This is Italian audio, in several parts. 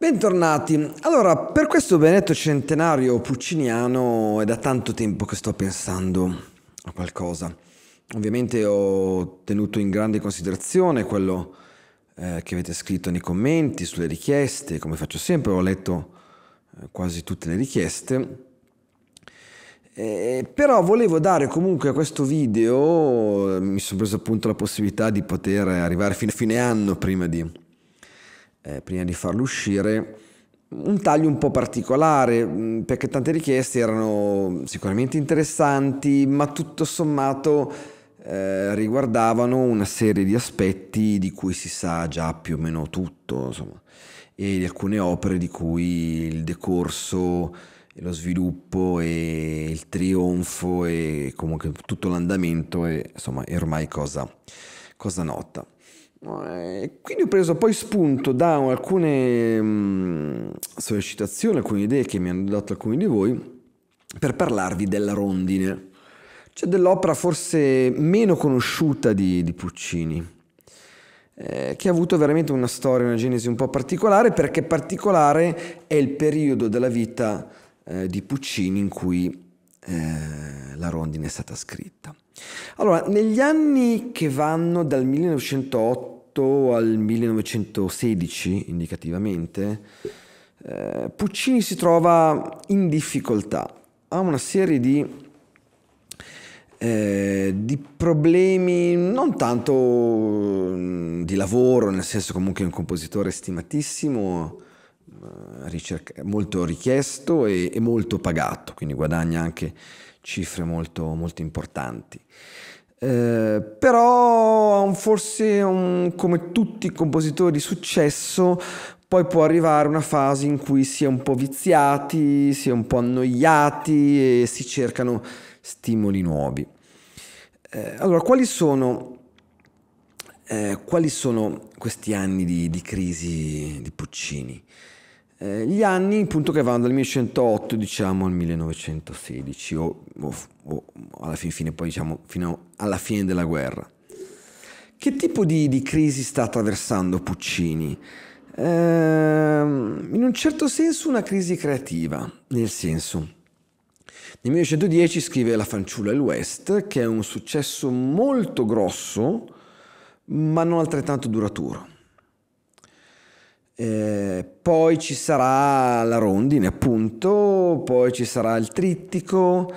Bentornati. Allora, per questo Veneto centenario pucciniano è da tanto tempo che sto pensando a qualcosa. Ovviamente ho tenuto in grande considerazione quello eh, che avete scritto nei commenti, sulle richieste, come faccio sempre, ho letto eh, quasi tutte le richieste. Eh, però volevo dare comunque a questo video, eh, mi sono preso appunto la possibilità di poter arrivare fino a fine anno prima di eh, prima di farlo uscire, un taglio un po' particolare, mm, perché tante richieste erano sicuramente interessanti, ma tutto sommato eh, riguardavano una serie di aspetti di cui si sa già più o meno tutto, insomma, e di alcune opere di cui il decorso, lo sviluppo e il trionfo e comunque tutto l'andamento è, insomma, è ormai cosa, cosa nota. Eh, quindi ho preso poi spunto da alcune mm, sollecitazioni, alcune idee che mi hanno dato alcuni di voi per parlarvi della rondine, cioè dell'opera forse meno conosciuta di, di Puccini, eh, che ha avuto veramente una storia, una genesi un po' particolare, perché particolare è il periodo della vita eh, di Puccini in cui eh, la rondine è stata scritta. Allora, negli anni che vanno dal 1908 al 1916, indicativamente, eh, Puccini si trova in difficoltà, ha una serie di eh, di problemi non tanto mm, di lavoro, nel senso comunque è un compositore stimatissimo, eh, ricerca, molto richiesto e, e, molto pagato, quindi guadagna anche cifre molto, molto importanti. Eh, però forse un, come tutti i compositori di successo poi può arrivare una fase in cui si è un po' viziati, si è un po' annoiati e si cercano stimoli nuovi. Eh, allora, quali sono, eh, quali sono, questi anni di, di crisi di Puccini? Eh, gli anni appunto che vanno dal 1908 diciamo al 1916 o, o, o alla fine, fine, poi diciamo fino alla fine della guerra. Che tipo di, di crisi sta attraversando Puccini? Eh, in un certo senso una crisi creativa, nel senso... Nel 1910 scrive La fanciulla e l'Ouest, che è un successo molto grosso, ma non altrettanto duraturo. Eh, poi ci sarà la rondine, appunto, poi ci sarà il trittico,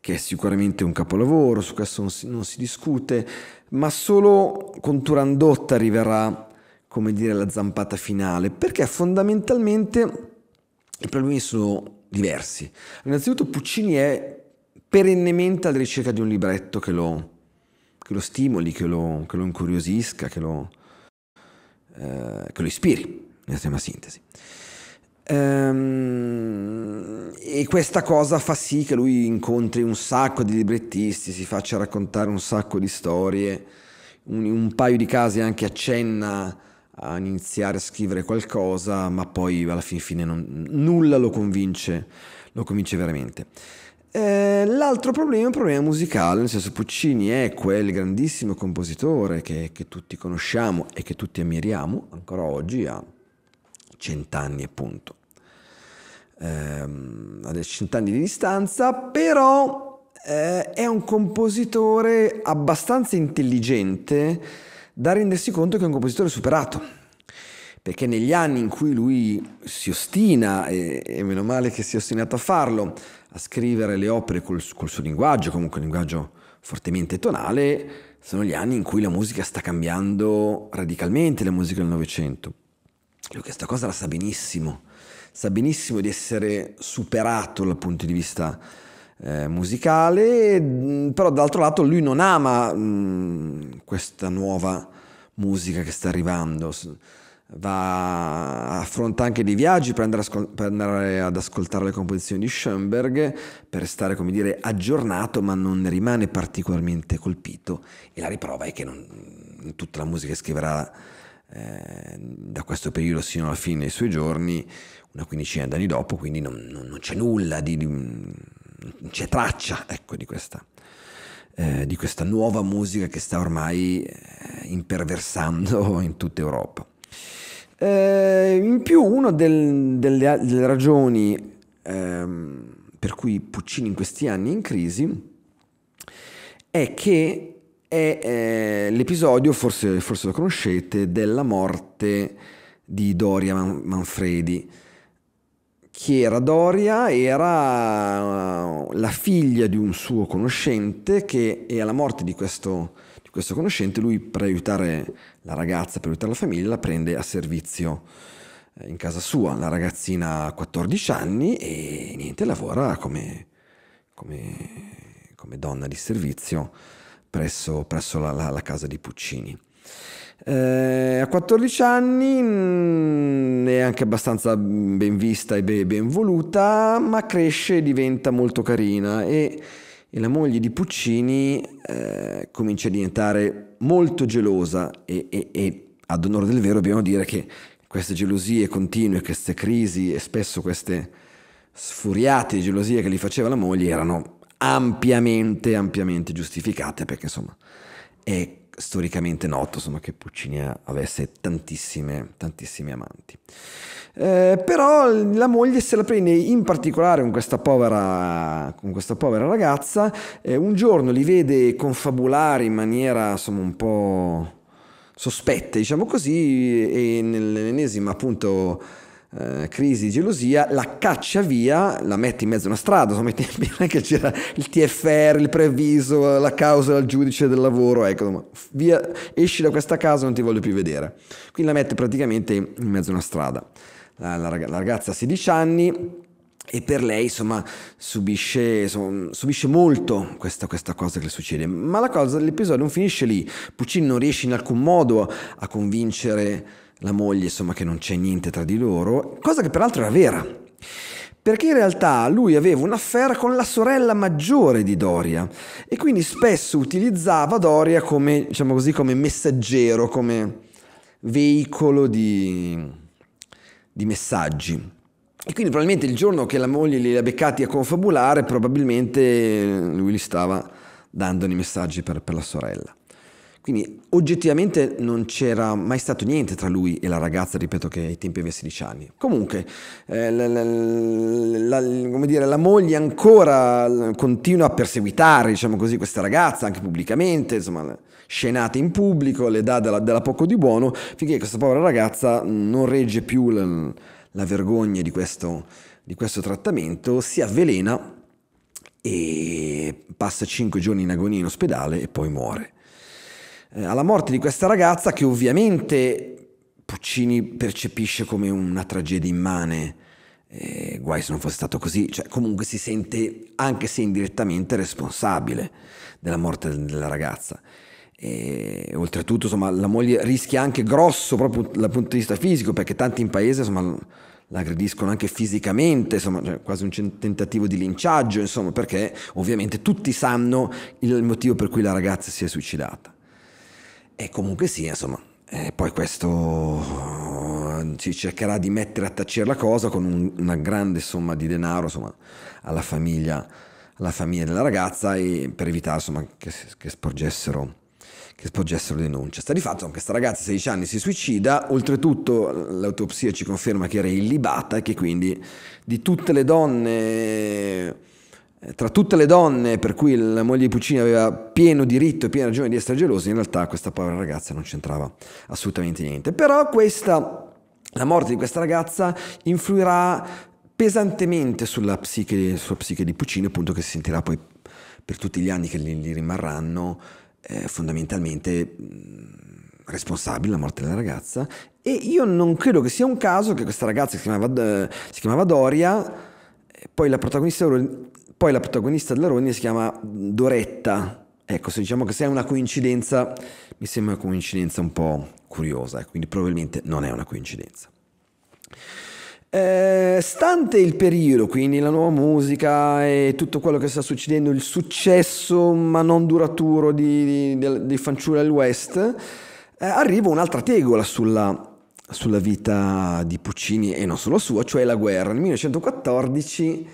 che è sicuramente un capolavoro, su questo non si, non si discute, ma solo con Turandotta arriverà, come dire, la zampata finale, perché fondamentalmente i problemi sono diversi. Innanzitutto Puccini è perennemente alla ricerca di un libretto che lo, che lo stimoli, che lo, che lo incuriosisca, che lo, eh, che lo ispiri in estrema sintesi. Ehm, e questa cosa fa sì che lui incontri un sacco di librettisti, si faccia raccontare un sacco di storie, un, un paio di casi anche accenna a iniziare a scrivere qualcosa, ma poi alla fin fine non, nulla lo convince, lo convince veramente. Eh, l'altro problema è un problema musicale, nel senso Puccini è quel grandissimo compositore che, che tutti conosciamo e che tutti ammiriamo ancora oggi, ha cent'anni appunto, ehm, a cent'anni di distanza, però eh, è un compositore abbastanza intelligente da rendersi conto che è un compositore superato. Perché negli anni in cui lui si ostina, e, e meno male che si è ostinato a farlo, a scrivere le opere col, col suo linguaggio, comunque un linguaggio fortemente tonale, sono gli anni in cui la musica sta cambiando radicalmente, la musica del Novecento. Lui questa cosa la sa benissimo, sa benissimo di essere superato dal punto di vista eh, musicale, mm, però d'altro lato lui non ama mh, mm, questa nuova musica che sta arrivando. Va, affronta anche dei viaggi per andare, ascol- per andare, ad ascoltare le composizioni di Schoenberg, per restare, come dire, aggiornato, ma non ne rimane particolarmente colpito. E la riprova è che non, mm, tutta la musica che scriverà eh, da questo periodo sino alla fine dei suoi giorni, una quindicina d'anni dopo, quindi non, non, non c'è nulla, di, di, non c'è traccia ecco, di, questa, eh, di, questa, nuova musica che sta ormai eh, imperversando in tutta Europa. Eh, in più una del, delle, delle, ragioni ehm, per cui Puccini in questi anni è in crisi è che è eh, l'episodio, forse, forse, lo conoscete, della morte di Doria Man- Manfredi. Che era Doria, era eh, la figlia di un suo conoscente che e alla morte di questo, di questo conoscente lui per aiutare la ragazza, per aiutare la famiglia, la prende a servizio eh, in casa sua. La ragazzina ha 14 anni e niente, lavora come, come, come donna di servizio presso, presso la, la, la casa di Puccini. Eh, a 14 anni mm, è anche abbastanza ben vista e ben voluta, ma cresce e diventa molto carina e, e la moglie di Puccini eh, comincia a diventare molto gelosa e, e, e ad onore del vero dobbiamo dire che queste gelosie continue, queste crisi e spesso queste sfuriate gelosie che gli faceva la moglie erano ampiamente, ampiamente giustificate perché insomma è storicamente noto insomma, che Puccini avesse tantissime, tantissime amanti. Eh, però la moglie se la prende in particolare con questa povera, con questa povera ragazza, eh, un giorno li vede confabulare in maniera insomma, un po' sospetta, diciamo così, e nell'ennesima appunto eh, crisi di gelosia, la caccia via, la mette in mezzo a una strada, insomma, i tempi che c'era il TFR, il preavviso, la causa al giudice del lavoro, ecco, ma via, esci da questa casa, non ti voglio più vedere. Quindi la mette praticamente in mezzo a una strada. La, la, la ragazza ha 16 anni e per lei insomma subisce, insomma, subisce molto questa, questa, cosa che le succede ma la cosa l'episodio non finisce lì Puccini non riesce in alcun modo a convincere la moglie, insomma, che non c'è niente tra di loro, cosa che peraltro era vera. Perché in realtà lui aveva un'affera con la sorella maggiore di Doria e quindi spesso utilizzava Doria come, diciamo così, come messaggero, come veicolo di, di messaggi. E quindi probabilmente il giorno che la moglie li ha beccati a confabulare, probabilmente lui li stava dando i messaggi per, per la sorella. Quindi oggettivamente non c'era mai stato niente tra lui e la ragazza, ripeto che ai tempi aveva 16 anni. Comunque, eh, la, la, la, dire, la, moglie ancora continua a perseguitare diciamo così, questa ragazza, anche pubblicamente, insomma, scenate in pubblico, le dà della, della poco di buono, finché questa povera ragazza non regge più la, vergogna di questo, di questo trattamento, si avvelena e passa 5 giorni in agonia in ospedale e poi muore eh, alla morte di questa ragazza che ovviamente Puccini percepisce come una tragedia immane. Eh, guai se non fosse stato così, cioè, comunque si sente anche se indirettamente responsabile della morte della ragazza. E, oltretutto, insomma, la moglie rischia anche grosso proprio dal punto di vista fisico, perché tanti in paese, insomma, l'aggrediscono anche fisicamente, insomma, cioè quasi un tentativo di linciaggio, insomma, perché ovviamente tutti sanno il motivo per cui la ragazza si è suicidata. E comunque sì, insomma, eh, poi questo eh, si cercherà di mettere a tacere la cosa con un, una grande somma di denaro insomma, alla, famiglia, alla famiglia della ragazza e per evitare insomma, che, che sporgessero che sporgessero denuncia. Sta di fatto che questa ragazza a 16 anni si suicida, oltretutto l'autopsia ci conferma che era illibata e che quindi di tutte le donne tra tutte le donne per cui la moglie di Puccini aveva pieno diritto e piena ragione di essere gelosa, in realtà questa povera ragazza non c'entrava assolutamente niente. Però questa, la morte di questa ragazza influirà pesantemente sulla psiche, sulla psiche di Puccini, appunto che si sentirà poi per tutti gli anni che gli rimarranno eh, fondamentalmente mm, responsabile della morte della ragazza. E io non credo che sia un caso che questa ragazza si chiamava, eh, si chiamava Doria, eh, poi la protagonista poi la protagonista della Ronni si chiama Doretta. Ecco, se diciamo che sia una coincidenza, mi sembra una coincidenza un po' curiosa, ecco, quindi probabilmente non è una coincidenza. Eh, stante il periodo, quindi la nuova musica e tutto quello che sta succedendo, il successo ma non duraturo di, di, di Fanciulla del West, eh, arriva un'altra tegola sulla, sulla vita di Puccini e non solo sua, cioè la guerra. Nel 1914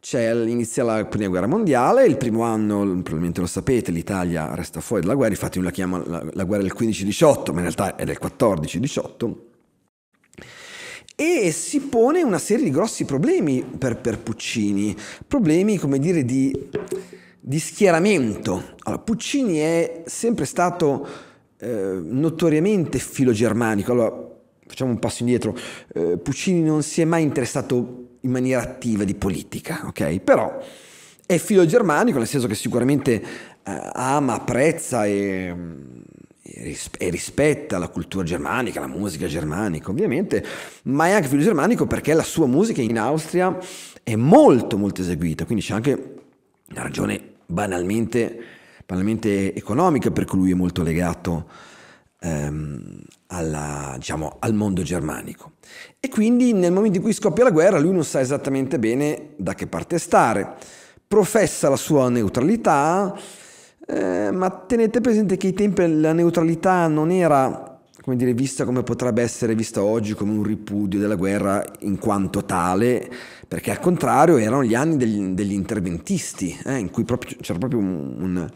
c'è, inizia la prima guerra mondiale, il primo anno, probabilmente lo sapete, l'Italia resta fuori dalla guerra, infatti uno la chiama la, la guerra del 15-18, ma in realtà è del 14-18, e si pone una serie di grossi problemi per, per Puccini, problemi come dire di, di schieramento. Allora, Puccini è sempre stato eh, notoriamente filogermanico, allora facciamo un passo indietro, eh, Puccini non si è mai interessato in maniera attiva di politica, ok? Però è filo germanico, nel senso che sicuramente eh, ama, apprezza e, e rispetta la cultura germanica, la musica germanica ovviamente, ma è anche filo germanico perché la sua musica in Austria è molto molto eseguita, quindi c'è anche una ragione banalmente, banalmente economica per cui lui è molto legato a ehm, alla, diciamo, al mondo germanico. E quindi nel momento in cui scoppia la guerra lui non sa esattamente bene da che parte stare, professa la sua neutralità, eh, ma tenete presente che ai tempi la neutralità non era come dire, vista come potrebbe essere vista oggi come un ripudio della guerra in quanto tale, perché al contrario erano gli anni degli, degli interventisti, eh, in cui proprio, c'era proprio un, un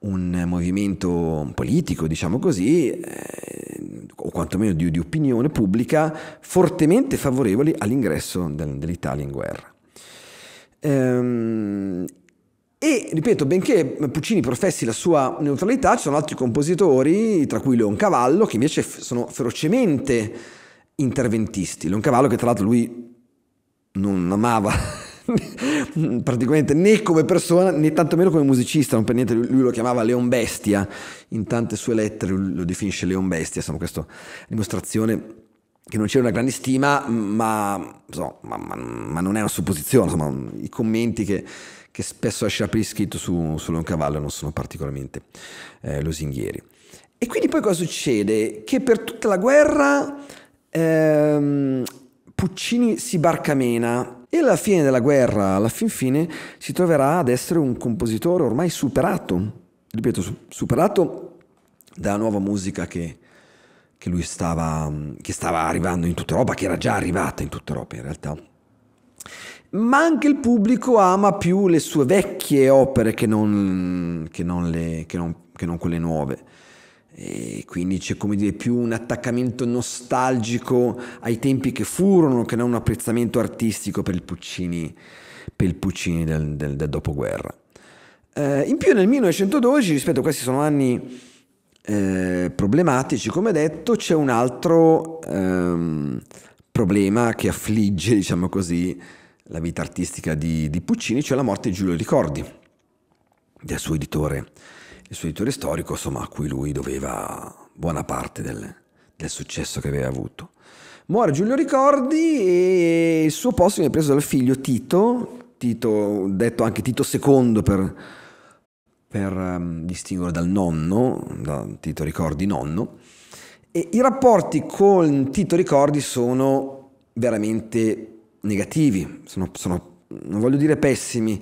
un movimento politico, diciamo così, eh, o quantomeno di, di, opinione pubblica, fortemente favorevoli all'ingresso del, dell'Italia in guerra. Ehm, e ripeto, benché Puccini professi la sua neutralità, ci sono altri compositori, tra cui Leoncavallo, che invece f- sono ferocemente interventisti. Leoncavallo, che tra l'altro lui non amava praticamente né come persona né tantomeno come musicista, non per niente lui lo chiamava Leon Bestia, in tante sue lettere lo definisce Leon Bestia, insomma questa dimostrazione che non c'era una grande stima, ma, so, ma, ma, ma non è una supposizione, insomma i commenti che, che spesso lascerà per iscritto su, su Leon Cavallo non sono particolarmente eh, lusinghieri. E quindi poi cosa succede? Che per tutta la guerra ehm, Puccini si barcamena e alla fine della guerra, alla fin fine, si troverà ad essere un compositore ormai superato, ripeto, superato dalla nuova musica che, che lui stava, che stava arrivando in tutta Europa, che era già arrivata in tutta Europa in realtà. Ma anche il pubblico ama più le sue vecchie opere che non, che non, le, che non, non quelle nuove. E quindi c'è come dire più un attaccamento nostalgico ai tempi che furono che non un apprezzamento artistico per il Puccini, per il Puccini del, del, del, dopoguerra. Eh, in più nel 1912, rispetto a questi sono anni eh, problematici, come detto, c'è un altro ehm, problema che affligge, diciamo così, la vita artistica di, di Puccini, cioè la morte di Giulio Ricordi, del suo editore il suo editore storico, insomma, a cui lui doveva buona parte del, del successo che aveva avuto. Muore Giulio Ricordi e il suo posto viene preso dal figlio Tito, Tito detto anche Tito II per, per um, distinguerlo dal nonno, da Tito Ricordi nonno. E i rapporti con Tito Ricordi sono veramente negativi, sono, sono non voglio dire pessimi,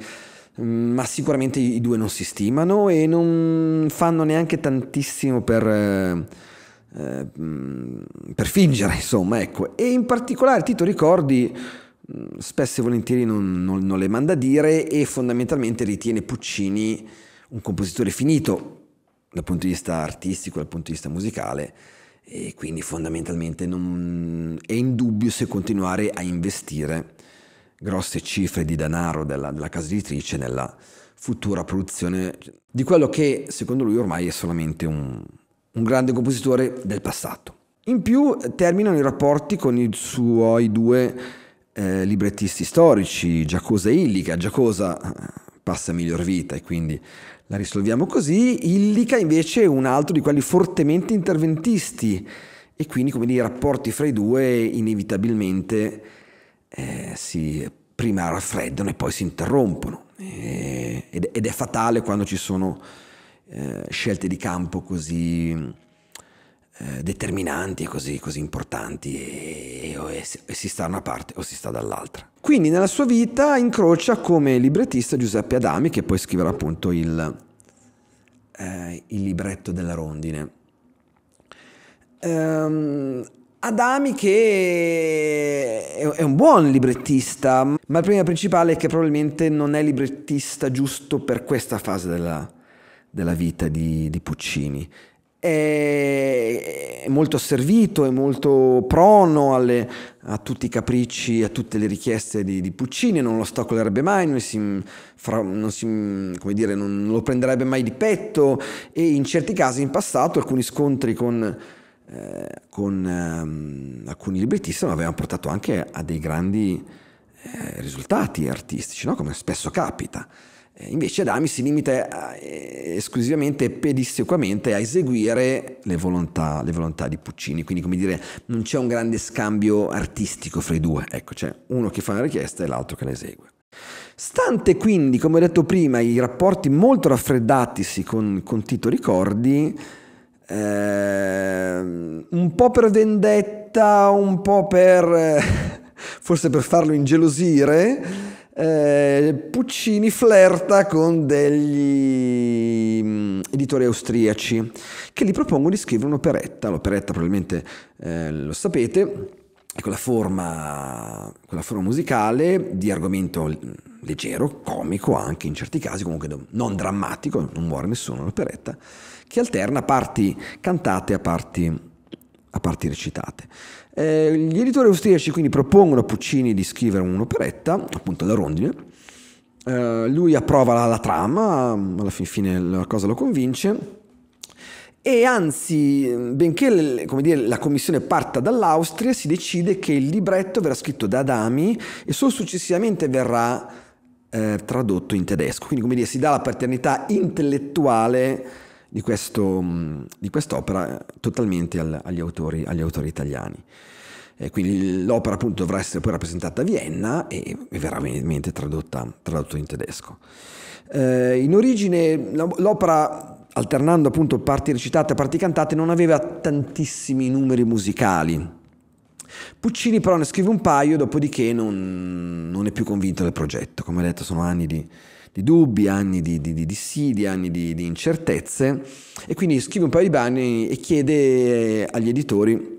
Mm, ma sicuramente i due non si stimano e non fanno neanche tantissimo per, eh, eh mm, per fingere, insomma, ecco. E in particolare Tito Ricordi mm, spesso e volentieri non, non, non le manda a dire e fondamentalmente ritiene Puccini un compositore finito dal punto di vista artistico, dal punto di vista musicale e quindi fondamentalmente non è in dubbio se continuare a investire grosse cifre di denaro della, della casa editrice nella futura produzione di quello che secondo lui ormai è solamente un, un grande compositore del passato. In più eh, terminano i rapporti con i suoi due eh, librettisti storici, Giacosa e Illica. Giacosa eh, passa miglior vita e quindi la risolviamo così. Illica invece è un altro di quelli fortemente interventisti e quindi come dire, i rapporti fra i due inevitabilmente eh, si, prima raffreddano e poi si interrompono eh, ed, ed, è fatale quando ci sono eh, scelte di campo così eh, determinanti e così, così, importanti e, e, e, si sta da una parte o si sta dall'altra. Quindi nella sua vita incrocia come librettista Giuseppe Adami che poi scriverà appunto il, eh, il libretto della rondine. Ehm, Adami che è un buon librettista, ma il problema principale è che probabilmente non è librettista giusto per questa fase della, della vita di, di Puccini è molto asservito, è molto prono alle, a tutti i capricci, a tutte le richieste di, di Puccini, non lo ostacolerebbe mai, non, si, fra, non, si, dire, non, lo prenderebbe mai di petto e in certi casi in passato alcuni scontri con eh, con ehm, alcuni libretti ma avevano portato anche a dei grandi eh, risultati artistici, no? come spesso capita. Eh, invece Adami si limita a, eh, esclusivamente e pedissequamente a eseguire le volontà, le volontà, di Puccini, quindi come dire non c'è un grande scambio artistico fra i due, ecco c'è uno che fa una richiesta e l'altro che la esegue. Stante quindi, come ho detto prima, i rapporti molto raffreddatisi con, con Tito Ricordi, ehm, un po' per vendetta, un po' per forse per farlo ingelosire. Eh, Puccini flirta con degli mm, editori austriaci che gli propongono di scrivere un'operetta. L'operetta probabilmente eh, lo sapete, è quella forma, quella forma musicale di argomento leggero, comico anche in certi casi, comunque non drammatico, non muore nessuno l'operetta che alterna parti cantate a parti, a parti recitate. Eh, gli editori austriaci quindi propongono a Puccini di scrivere un'operetta, appunto la rondine, eh, lui approva la, la trama, alla fin fine la cosa lo convince, e anzi, benché dire, la commissione parta dall'Austria, si decide che il libretto verrà scritto da Adami e solo successivamente verrà eh, tradotto in tedesco. Quindi, come dire, si dà la paternità intellettuale di, questo, mm, di quest'opera eh, totalmente al, agli, autori, agli, autori, italiani. E quindi l'opera appunto dovrà essere poi rappresentata a Vienna e, verrà ovviamente tradotta, tradotta, in tedesco. Eh, in origine l'opera alternando appunto parti recitate e parti cantate non aveva tantissimi numeri musicali. Puccini però ne scrive un paio, dopodiché non, non è più convinto del progetto, come ho detto sono anni di, di dubbi, anni di, di, di dissidi, anni di, di incertezze e quindi scrive un paio di brani e chiede eh, agli editori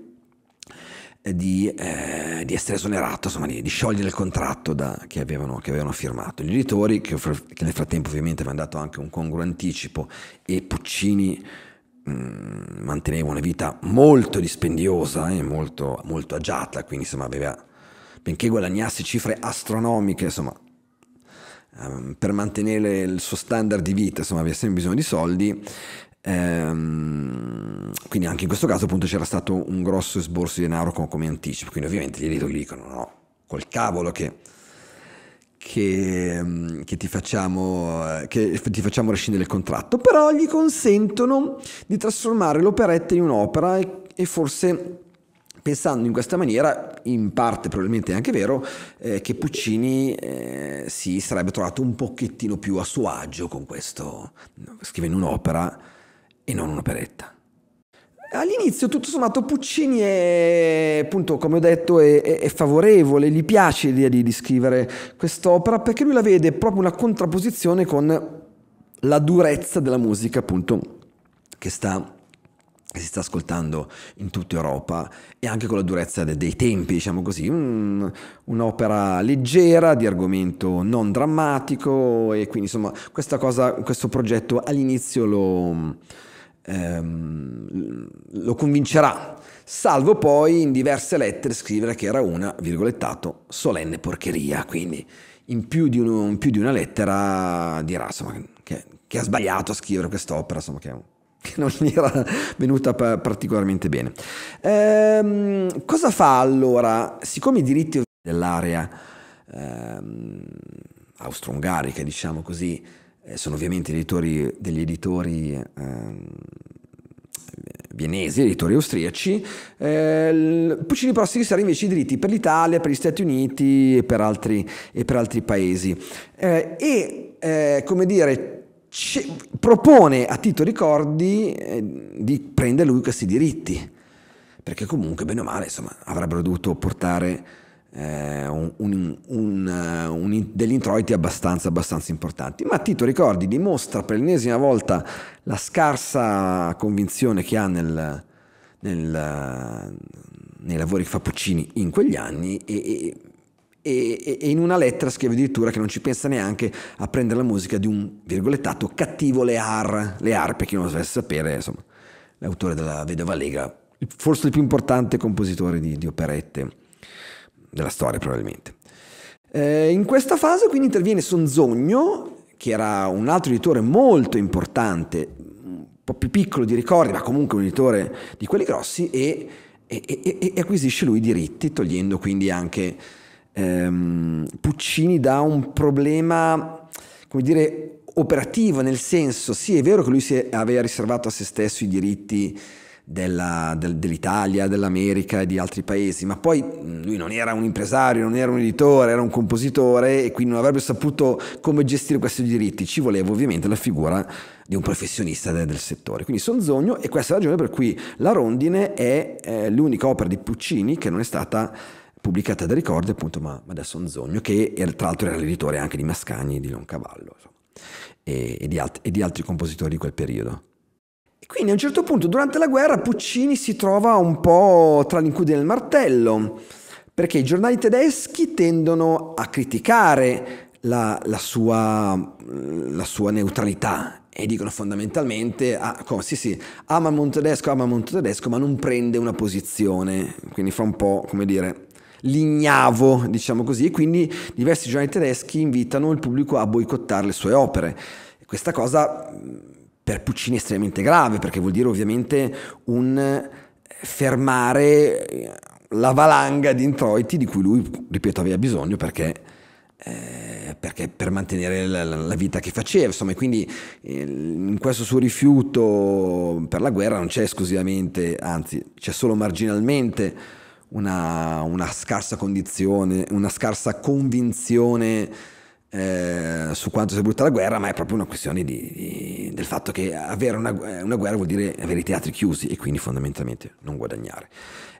eh, di, eh, di, essere esonerato, insomma, di, di sciogliere il contratto da, che, avevano, che, avevano, firmato. Gli editori, che, che nel frattempo ovviamente avevano dato anche un congruo anticipo, e Puccini mh, mm, manteneva una vita molto dispendiosa e molto, molto agiata, quindi insomma aveva, benché guadagnasse cifre astronomiche, insomma um, per mantenere il suo standard di vita, insomma aveva sempre bisogno di soldi, ehm, quindi anche in questo caso appunto c'era stato un grosso sborso di denaro come, come anticipo, quindi ovviamente gli dicono no, col cavolo che, che, ehm, che, ti facciamo, eh, che ti facciamo rescindere il contratto, però gli consentono di trasformare l'operetta in un'opera e, e forse pensando in questa maniera, in parte probabilmente è anche vero, eh, che Puccini eh, si sarebbe trovato un pochettino più a suo agio con questo, scrivendo un'opera e non un'operetta. All'inizio, tutto sommato, Puccini è, appunto, come ho detto, è, è favorevole, gli piace l'idea di, di scrivere quest'opera perché lui la vede proprio una contrapposizione con la durezza della musica, appunto, che sta che si sta ascoltando in tutta Europa e anche con la durezza dei tempi, diciamo così, un, mm, un'opera leggera di argomento non drammatico e quindi insomma questa cosa, questo progetto all'inizio lo, ehm, lo convincerà, salvo poi in diverse lettere scrivere che era una, virgolettato, solenne porcheria, quindi in più di, uno, in più di una lettera dirà insomma, che, che ha sbagliato a scrivere quest'opera, insomma che è un che non gli era venuta particolarmente bene. Ehm, cosa fa allora? Siccome i diritti dell'area ehm, austro-ungarica, diciamo così, eh, sono ovviamente editori, degli editori ehm, vienesi, editori austriaci. Eh, Puccini Prossimi sarà invece i diritti per l'Italia, per gli Stati Uniti e per altri, e per altri paesi. Eh, e eh, come dire, propone a Tito Ricordi eh, di prendere lui questi diritti, perché comunque, bene o male, insomma, avrebbero dovuto portare eh, un, un, un, eh, degli introiti abbastanza, abbastanza importanti. Ma Tito Ricordi dimostra per l'ennesima volta la scarsa convinzione che ha nel, nel, nei lavori che fa Puccini in quegli anni e, e e, e in una lettera scrive addirittura che non ci pensa neanche a prendere la musica di un virgolettato cattivo Lear, Lear per chi non lo dovesse sapere, insomma, l'autore della Vedova Lega, forse il più importante compositore di, di operette della storia probabilmente. Eh, in questa fase quindi interviene Sonzogno, che era un altro editore molto importante, un po' più piccolo di ricordi, ma comunque un editore di quelli grossi, e, e, e, e acquisisce lui i diritti, togliendo quindi anche ehm, Puccini da un problema, come dire, operativo, nel senso, sì è vero che lui è, aveva riservato a se stesso i diritti della, del, dell'Italia, dell'America e di altri paesi, ma poi lui non era un impresario, non era un editore, era un compositore e quindi non avrebbe saputo come gestire questi diritti, ci voleva ovviamente la figura di un professionista del, del settore. Quindi Sonzogno e questa è la ragione per cui La Rondine è eh, l'unica opera di Puccini che non è stata pubblicata da Ricordi, appunto, ma, ma un Sonzogno, che era, tra l'altro era l'editore anche di Mascagni di Loncavallo e, e, di alt- e di altri compositori di quel periodo. E quindi a un certo punto, durante la guerra, Puccini si trova un po' tra l'incudine e il martello, perché i giornali tedeschi tendono a criticare la, la, sua, la sua, neutralità e dicono fondamentalmente, ah, come, sì sì, ama il mondo tedesco, ama il mondo tedesco, ma non prende una posizione, quindi fa un po', come dire, lignavo, diciamo così, e quindi diversi giornali tedeschi invitano il pubblico a boicottare le sue opere. Questa cosa mm, per Puccini è estremamente grave, perché vuol dire ovviamente un eh, fermare eh, la valanga di introiti di cui lui, ripeto, aveva bisogno perché, eh, perché per mantenere la, la, vita che faceva, insomma, e quindi eh, in questo suo rifiuto per la guerra non c'è esclusivamente, anzi c'è solo marginalmente una, una scarsa condizione, una scarsa convinzione eh, su quanto sia brutta la guerra, ma è proprio una questione di, di, del fatto che avere una, eh, una, guerra vuol dire avere i teatri chiusi e quindi fondamentalmente non guadagnare.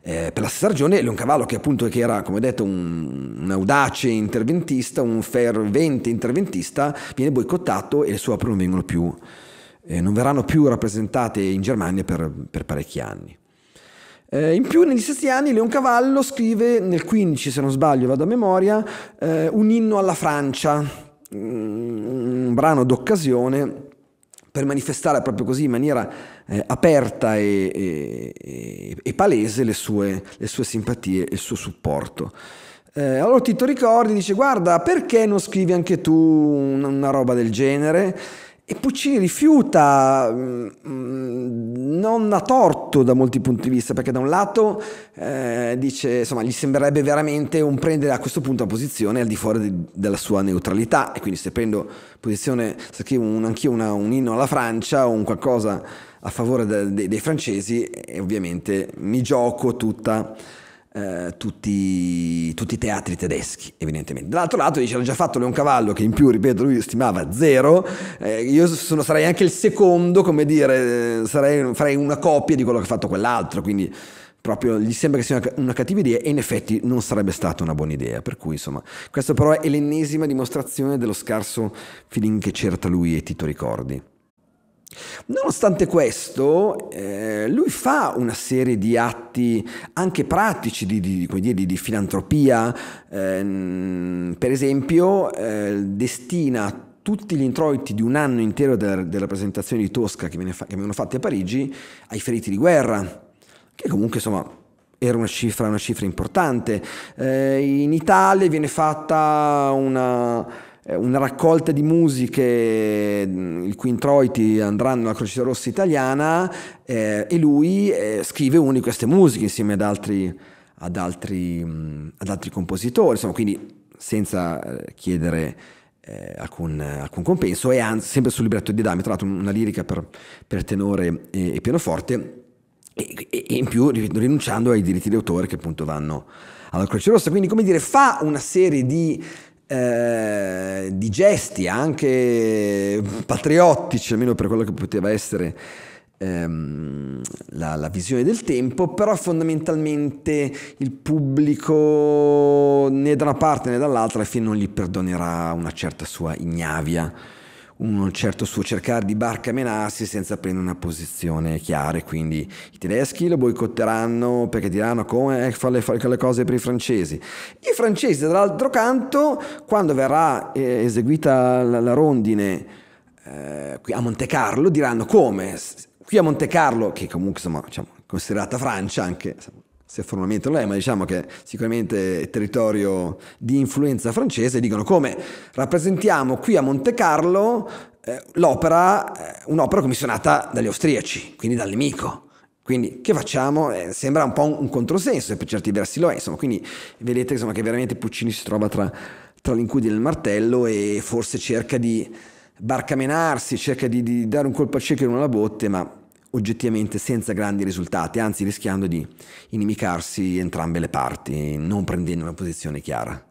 Eh, per la stessa ragione Leoncavallo, che appunto che era, come detto, un, un audace interventista, un fervente interventista, viene boicottato e le sue opere non vengono più... Eh, non verranno più rappresentate in Germania per, per parecchi anni. Eh, in più, negli stessi anni, Leoncavallo scrive, nel 15 se non sbaglio, vado a memoria, eh, un inno alla Francia, mm, un brano d'occasione per manifestare proprio così in maniera eh, aperta e, e, e, e, palese le sue, le sue simpatie e il suo supporto. Eh, allora Tito Ricordi dice guarda perché non scrivi anche tu una, una roba del genere? E Puccini rifiuta, mm, mm, non ha torto da molti punti di vista, perché da un lato eh, dice, insomma, gli sembrerebbe veramente un prendere a questo punto una posizione al di fuori di, della sua neutralità, e quindi se prendo posizione, se scrivo un, anch'io una, un inno alla Francia o un qualcosa a favore de, de, dei francesi, eh, ovviamente mi gioco tutta eh, tutti, tutti, i teatri tedeschi, evidentemente. Dall'altro lato dice, hanno già fatto Leoncavallo, che in più, ripeto, lui stimava zero, eh, io sono, sarei anche il secondo, come dire, sarei, farei una copia di quello che ha fatto quell'altro, quindi proprio gli sembra che sia una, una, cattiva idea e in effetti non sarebbe stata una buona idea. Per cui insomma, questa però è l'ennesima dimostrazione dello scarso feeling che c'era lui e Tito Ricordi. Nonostante questo, eh, lui fa una serie di atti anche pratici di, di, di, di filantropia, eh, per esempio eh, destina tutti gli introiti di un anno intero della, della presentazione di Tosca che, fa, che vengono fatti a Parigi ai feriti di guerra, che comunque insomma era una cifra, una cifra importante. Eh, in Italia viene fatta una eh, una raccolta di musiche mm, i cui introiti andranno alla Croce Rossa italiana eh, e lui eh, scrive una di queste musiche insieme ad altri, ad altri, mm, ad altri compositori, insomma, quindi senza eh, chiedere eh, alcun, alcun, compenso e anzi sempre sul libretto di Dami, tra l'altro una lirica per, per tenore e, e pianoforte e, e in più rinunciando ai diritti d'autore che appunto vanno alla Croce Rossa, quindi come dire fa una serie di eh, di gesti anche patriottici, almeno per quello che poteva essere ehm, la, la, visione del tempo, però fondamentalmente il pubblico né da una parte né dall'altra alla fine non gli perdonerà una certa sua ignavia un certo suo cercare di barcamenarsi senza prendere una posizione chiara. Quindi i tedeschi lo boicotteranno perché diranno come fare le, fa le cose per i francesi. I francesi, dall'altro canto, quando verrà eh, eseguita la, la rondine eh, qui a Monte Carlo, diranno come? Qui a Monte Carlo, che comunque insomma, diciamo, considerata Francia anche, se formalmente lo è, ma diciamo che sicuramente è territorio di influenza francese, dicono come rappresentiamo qui a Monte Carlo eh, l'opera, eh, un'opera commissionata dagli austriaci, quindi dal nemico. Quindi che facciamo? Eh, sembra un po' un, un controsenso, e per certi versi lo è, insomma, quindi vedete insomma, che veramente Puccini si trova tra, tra l'incudine e il martello e forse cerca di barcamenarsi, cerca di, di dare un colpo a cieco in alla botte, ma oggettivamente senza grandi risultati, anzi rischiando di inimicarsi entrambe le parti, non prendendo una posizione chiara.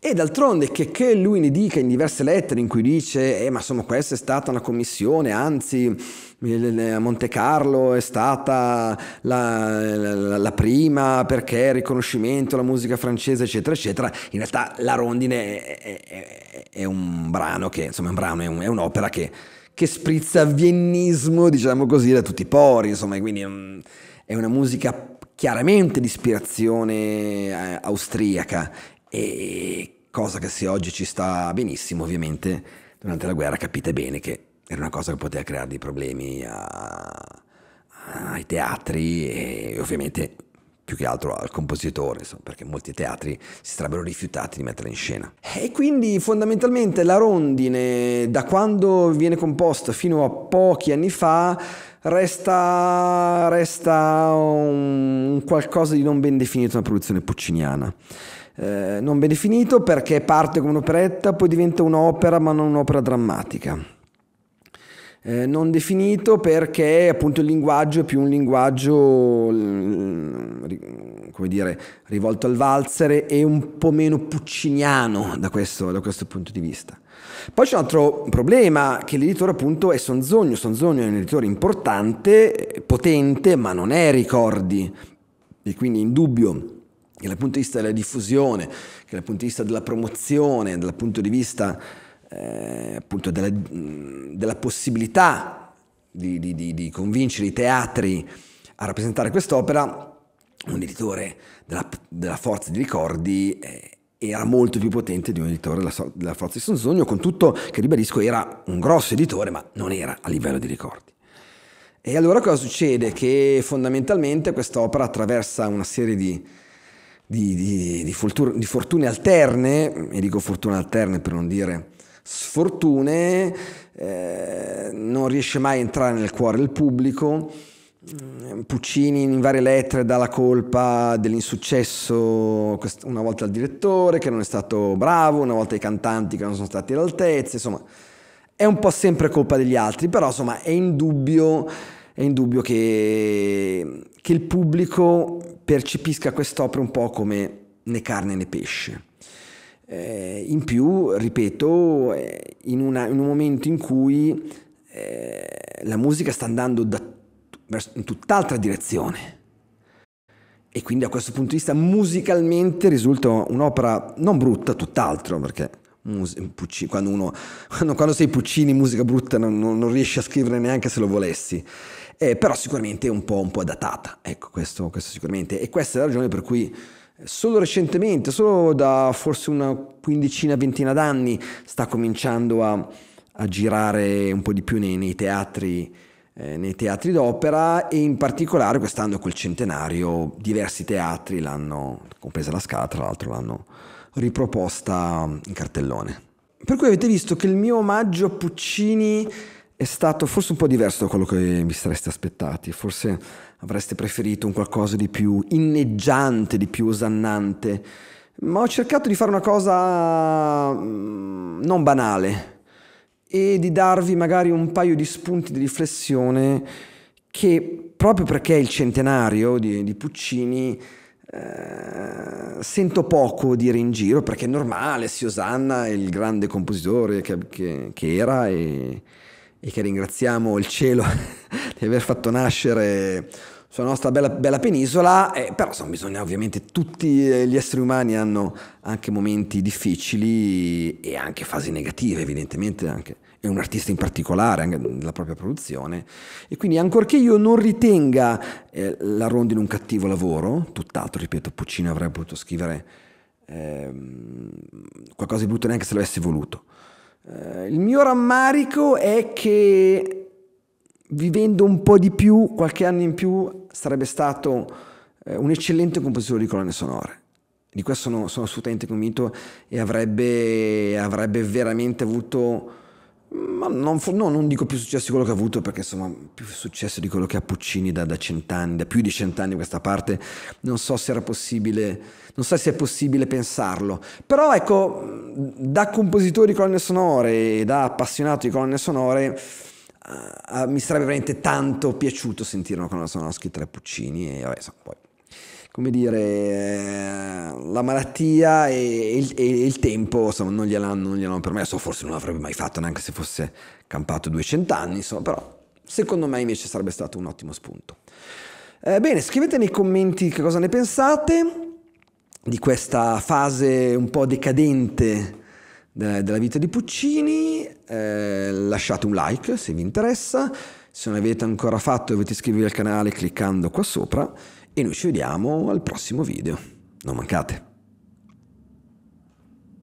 E d'altronde che, che lui ne dica in diverse lettere in cui dice, eh, ma insomma questa è stata una commissione, anzi a Monte Carlo è stata la, la, la prima perché riconoscimento la musica francese eccetera eccetera, in realtà La Rondine è, è, è un brano che, insomma è un brano, è, un, è un'opera che che sprizza viennismo, diciamo così, da tutti i pori, insomma, quindi mm, è una musica chiaramente di ispirazione eh, austriaca e cosa che se oggi ci sta benissimo, ovviamente, durante la guerra capite bene che era una cosa che poteva creare dei problemi a, ai teatri e ovviamente più che altro al compositore, perché molti teatri si sarebbero rifiutati di metterla in scena. E quindi fondamentalmente la rondine, da quando viene composta fino a pochi anni fa, resta, resta un qualcosa di non ben definito una produzione pucciniana. Eh, non ben definito perché parte come un'operetta, poi diventa un'opera, ma non un'opera drammatica eh, non definito perché appunto il linguaggio è più un linguaggio mm, come dire, rivolto al valzer e un po' meno pucciniano da questo, da questo punto di vista. Poi c'è un altro problema, che l'editore appunto è Sonzogno, Sonzogno è un editore importante, potente, ma non è ricordi, e quindi in dubbio che dal punto di vista della diffusione, che dal punto di vista della promozione, dal punto di vista eh, appunto della, della possibilità di, di, di, convincere i teatri a rappresentare quest'opera, un editore della, della Forza di Ricordi eh, era molto più potente di un editore della, della Forza di Sonsogno, con tutto che ribadisco era un grosso editore, ma non era a livello di ricordi. E allora cosa succede? Che fondamentalmente quest'opera attraversa una serie di, di, di, di, fortune alterne, e dico fortune alterne per non dire sfortune, eh, non riesce mai a entrare nel cuore del pubblico. Mm, Puccini in varie lettere dà la colpa dell'insuccesso una volta al direttore che non è stato bravo, una volta ai cantanti che non sono stati all'altezza, insomma è un po' sempre colpa degli altri, però insomma è indubbio, è indubbio che, che il pubblico percepisca quest'opera un po' come né carne né pesce. Eh, in più, ripeto, eh, in, una, in, un momento in cui eh, la musica sta andando da, in tutt'altra direzione e quindi da questo punto di vista musicalmente risulta un'opera non brutta, tutt'altro, perché Puccini, quando, uno, quando, quando, sei Puccini musica brutta non, non, riesci a scrivere neanche se lo volessi, eh, però sicuramente un po', un po' datata, ecco questo, questo sicuramente, e questa è la ragione per cui Solo recentemente, solo da forse una quindicina, ventina d'anni, sta cominciando a, a girare un po' di più nei, nei teatri eh, nei teatri d'opera e in particolare quest'anno col centenario diversi teatri l'hanno, compresa la Scala tra l'altro, l'hanno riproposta in cartellone. Per cui avete visto che il mio omaggio a Puccini è stato forse un po' diverso da quello che vi sareste aspettati, forse avreste preferito un qualcosa di più inneggiante, di più osannante, ma ho cercato di fare una cosa mm, non banale e di darvi magari un paio di spunti di riflessione che proprio perché è il centenario di, di Puccini eh, sento poco dire in giro perché è normale, si osanna, è il grande compositore che, che, che era e e che ringraziamo il cielo di aver fatto nascere sulla nostra bella, bella penisola, eh, però insomma, bisogna ovviamente tutti eh, gli esseri umani hanno anche momenti difficili e anche fasi negative evidentemente anche e un artista in particolare, anche nella propria produzione. E quindi, ancorché io non ritenga eh, la Rondine un cattivo lavoro, tutt'altro, ripeto, Puccini avrebbe potuto scrivere eh, qualcosa di brutto neanche se l'avesse voluto. Eh, il mio rammarico è che vivendo un po' di più, qualche anno in più, sarebbe stato eh, un eccellente compositore di colonne sonore. Di questo sono, sono assolutamente convinto e avrebbe, avrebbe veramente avuto ma non, no, non, dico più successo di quello che ha avuto perché insomma più successo di quello che ha Puccini da, da cent'anni, da più di cent'anni a questa parte, non so se era possibile, non so se è possibile pensarlo, però ecco da compositore di colonne sonore e da appassionato di colonne sonore uh, uh, mi sarebbe veramente tanto piaciuto sentire una colonna sonora scritta da Puccini e vabbè, insomma, poi come dire, eh, la malattia e il, e il tempo insomma, non gliel'hanno, non gliel'hanno permesso, forse non l'avrebbe mai fatto neanche se fosse campato 200 anni, insomma, però secondo me invece sarebbe stato un ottimo spunto. Eh, bene, scrivete nei commenti che cosa ne pensate di questa fase un po' decadente della vita di Puccini, eh, lasciate un like se vi interessa, se non avete ancora fatto dovete iscrivervi al canale cliccando qua sopra e noi ci vediamo al prossimo video. Non mancate!